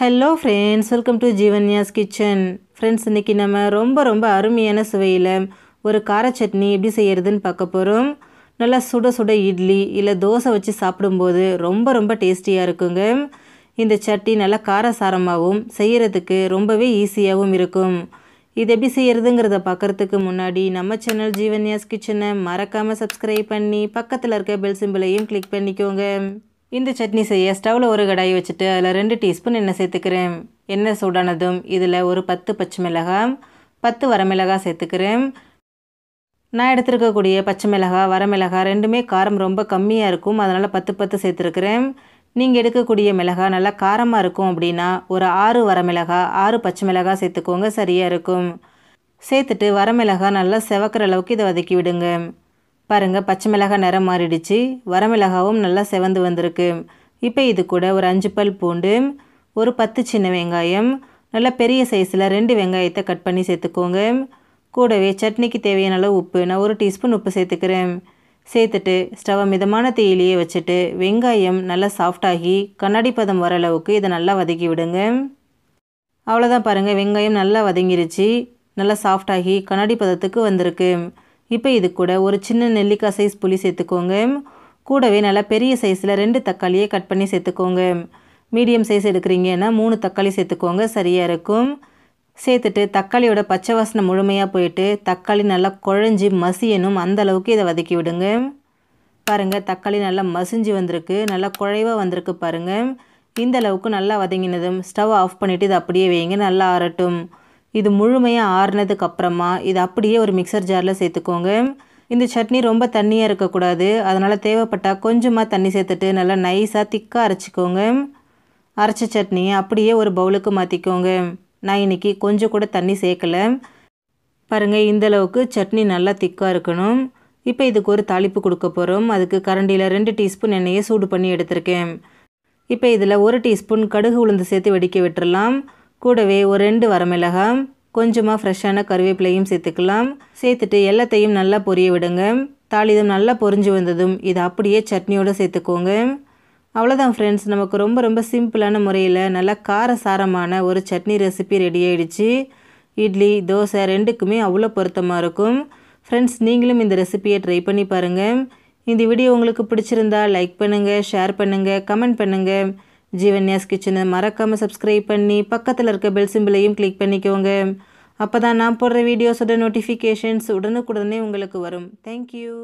hello friends welcome to Jeevanya's kitchen friends இன்றைக்கி நம்ம ரொம்ப ரொம்ப அருமையான சுவையில் ஒரு கார சட்னி எப்படி செய்கிறதுன்னு பார்க்க போகிறோம் நல்லா சுட சுட இட்லி இல்லை தோசை வச்சு சாப்பிடும்போது ரொம்ப ரொம்ப டேஸ்டியாக இருக்குங்க இந்த சட்னி நல்லா காரசாரமாகவும் செய்கிறதுக்கு ரொம்பவே ஈஸியாகவும் இருக்கும் இது எப்படி செய்கிறதுங்கிறத பார்க்குறதுக்கு முன்னாடி நம்ம சேனல் ஜீவன்யாஸ் கிச்சனை மறக்காமல் சப்ஸ்கிரைப் பண்ணி பக்கத்தில் இருக்க பெல் சிம்பிளையும் கிளிக் பண்ணிக்கோங்க இந்த சட்னி செய்ய ஸ்டவ்வில் ஒரு கடாய் வச்சுட்டு அதில் ரெண்டு டீஸ்பூன் எண்ணெய் சேர்த்துக்கிறேன் எண்ணெய் சூடானதும் இதில் ஒரு பத்து பச்சை மிளகாய் பத்து வரமிளகாய் சேர்த்துக்கிறேன் நான் எடுத்துருக்கக்கூடிய பச்சை மிளகாய் வரமிளகாய் ரெண்டுமே காரம் ரொம்ப கம்மியாக இருக்கும் அதனால் பத்து பத்து சேர்த்துருக்குறேன் நீங்கள் எடுக்கக்கூடிய மிளகாய் நல்லா காரமாக இருக்கும் அப்படின்னா ஒரு ஆறு வரமிளகாய் ஆறு பச்சை மிளகாய் சேர்த்துக்கோங்க சரியாக இருக்கும் சேர்த்துட்டு வரமிளகாய் நல்லா செவக்கிற அளவுக்கு இதை வதக்கி விடுங்க பாருங்கள் பச்சை மிளகாய் நிறம் மாறிடுச்சு வரமிளகாவும் நல்லா செவந்து வந்திருக்கு இப்போ இது கூட ஒரு அஞ்சு பல் பூண்டு ஒரு பத்து சின்ன வெங்காயம் நல்லா பெரிய சைஸில் ரெண்டு வெங்காயத்தை கட் பண்ணி சேர்த்துக்கோங்க கூடவே சட்னிக்கு தேவையான அளவு உப்பு நான் ஒரு டீஸ்பூன் உப்பு சேர்த்துக்கிறேன் சேர்த்துட்டு ஸ்டவை மிதமான தேயிலையே வச்சுட்டு வெங்காயம் நல்லா சாஃப்டாகி கண்ணாடி பதம் வர அளவுக்கு இதை நல்லா வதக்கி விடுங்க அவ்வளோதான் பாருங்கள் வெங்காயம் நல்லா வதங்கிருச்சு நல்லா சாஃப்டாகி கண்ணாடி பதத்துக்கு வந்திருக்கு இப்போ இது கூட ஒரு சின்ன நெல்லிக்காய் சைஸ் புளி சேர்த்துக்கோங்க கூடவே நல்லா பெரிய சைஸில் ரெண்டு தக்காளியை கட் பண்ணி சேர்த்துக்கோங்க மீடியம் சைஸ் எடுக்கிறீங்கன்னா மூணு தக்காளி சேர்த்துக்கோங்க சரியாக இருக்கும் சேர்த்துட்டு தக்காளியோட பச்சை வாசனை முழுமையாக போயிட்டு தக்காளி நல்லா குழஞ்சி மசியணும் அந்த அளவுக்கு இதை வதக்கி விடுங்க பாருங்கள் தக்காளி நல்லா மசிஞ்சு வந்திருக்கு நல்லா குழைவாக வந்திருக்கு பாருங்கள் இந்த அளவுக்கு நல்லா வதங்கினதும் ஸ்டவ் ஆஃப் பண்ணிவிட்டு இதை அப்படியே வைங்க நல்லா ஆறட்டும் இது முழுமையாக ஆறுனதுக்கு அப்புறமா இது அப்படியே ஒரு மிக்சர் ஜாரில் சேர்த்துக்கோங்க இந்த சட்னி ரொம்ப தண்ணியாக இருக்கக்கூடாது அதனால் தேவைப்பட்டால் கொஞ்சமாக தண்ணி சேர்த்துட்டு நல்லா நைஸாக திக்காக அரைச்சிக்கோங்க அரைச்ச சட்னியை அப்படியே ஒரு பவுலுக்கு மாற்றிக்கோங்க நான் இன்றைக்கி கொஞ்சம் கூட தண்ணி சேர்க்கலை பாருங்கள் இந்தளவுக்கு சட்னி நல்லா திக்காக இருக்கணும் இப்போ இதுக்கு ஒரு தாளிப்பு கொடுக்க போகிறோம் அதுக்கு கரண்டியில் ரெண்டு டீஸ்பூன் எண்ணெயை சூடு பண்ணி எடுத்திருக்கேன் இப்போ இதில் ஒரு டீஸ்பூன் கடுகு உளுந்து சேர்த்து வெடிக்க விட்டுடலாம் கூடவே ஒரு ரெண்டு வரமிளகாய் கொஞ்சமாக ஃப்ரெஷ்ஷான கருவேப்பிலையும் சேர்த்துக்கலாம் சேர்த்துட்டு எல்லாத்தையும் நல்லா பொரிய விடுங்க தாளிதம் நல்லா பொரிஞ்சு வந்ததும் இதை அப்படியே சட்னியோடு சேர்த்துக்கோங்க அவ்வளோதான் ஃப்ரெண்ட்ஸ் நமக்கு ரொம்ப ரொம்ப சிம்பிளான முறையில் நல்லா காரசாரமான ஒரு சட்னி ரெசிபி ரெடி ஆகிடுச்சு இட்லி தோசை ரெண்டுக்குமே அவ்வளோ பொருத்தமாக இருக்கும் ஃப்ரெண்ட்ஸ் நீங்களும் இந்த ரெசிபியை ட்ரை பண்ணி பாருங்கள் இந்த வீடியோ உங்களுக்கு பிடிச்சிருந்தா லைக் பண்ணுங்கள் ஷேர் பண்ணுங்கள் கமெண்ட் பண்ணுங்கள் ஜீவன்யாஸ் கிச்சனை மறக்காமல் சப்ஸ்கிரைப் பண்ணி பக்கத்தில் இருக்க பெல் சிம்பிளையும் கிளிக் பண்ணிக்கோங்க அப்போ தான் நான் போடுற வீடியோஸோட நோட்டிஃபிகேஷன்ஸ் உடனுக்குடனே உங்களுக்கு வரும் தேங்க்யூ